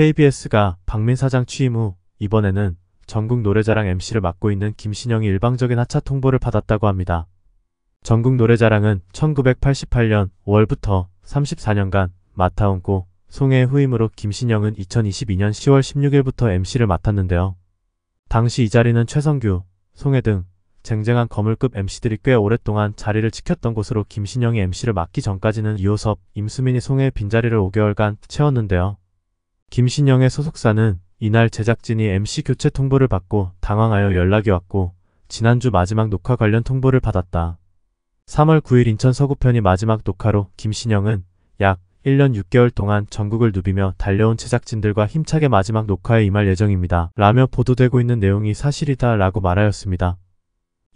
KBS가 박민 사장 취임 후 이번에는 전국 노래자랑 MC를 맡고 있는 김신영이 일방적인 하차 통보를 받았다고 합니다. 전국 노래자랑은 1988년 5월부터 34년간 맡아온고 송해의 후임으로 김신영은 2022년 10월 16일부터 MC를 맡았는데요. 당시 이 자리는 최성규, 송해 등 쟁쟁한 거물급 MC들이 꽤 오랫동안 자리를 지켰던 곳으로 김신영이 MC를 맡기 전까지는 이호섭, 임수민이 송해의 빈자리를 5개월간 채웠는데요. 김신영의 소속사는 이날 제작진이 MC 교체 통보를 받고 당황하여 연락이 왔고 지난주 마지막 녹화 관련 통보를 받았다. 3월 9일 인천 서구편이 마지막 녹화로 김신영은 약 1년 6개월 동안 전국을 누비며 달려온 제작진들과 힘차게 마지막 녹화에 임할 예정입니다. 라며 보도되고 있는 내용이 사실이다 라고 말하였습니다.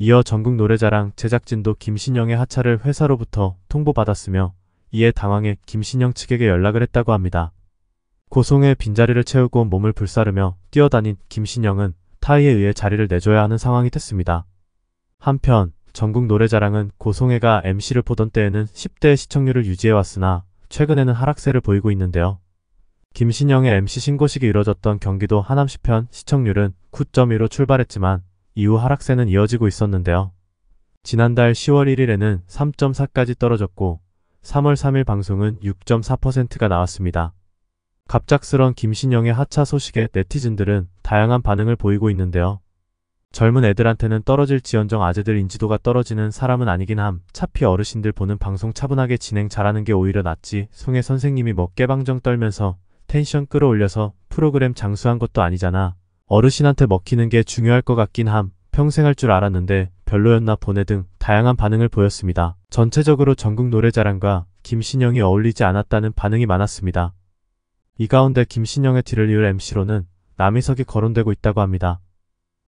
이어 전국 노래자랑 제작진도 김신영의 하차를 회사로부터 통보받았으며 이에 당황해 김신영 측에게 연락을 했다고 합니다. 고송의 빈자리를 채우고 몸을 불사르며 뛰어다닌 김신영은 타이에 의해 자리를 내줘야 하는 상황이 됐습니다. 한편 전국 노래자랑은 고송혜가 MC를 보던 때에는 10대 시청률을 유지해왔으나 최근에는 하락세를 보이고 있는데요. 김신영의 MC 신고식이 이뤄졌던 경기도 하남시편 시청률은 9.1로 출발했지만 이후 하락세는 이어지고 있었는데요. 지난달 10월 1일에는 3.4까지 떨어졌고 3월 3일 방송은 6.4%가 나왔습니다. 갑작스런 김신영의 하차 소식에 네티즌들은 다양한 반응을 보이고 있는데요. 젊은 애들한테는 떨어질 지연정 아재들 인지도가 떨어지는 사람은 아니긴 함 차피 어르신들 보는 방송 차분하게 진행 잘하는 게 오히려 낫지 송혜 선생님이 뭐 깨방정 떨면서 텐션 끌어올려서 프로그램 장수한 것도 아니잖아 어르신한테 먹히는 게 중요할 것 같긴 함 평생 할 줄 알았는데 별로였나 보네 등 다양한 반응을 보였습니다 전체적으로 전국 노래자랑과 김신영이 어울리지 않았다는 반응이 많았습니다 이 가운데 김신영의 뒤를 이을 MC로는 남희석이 거론되고 있다고 합니다.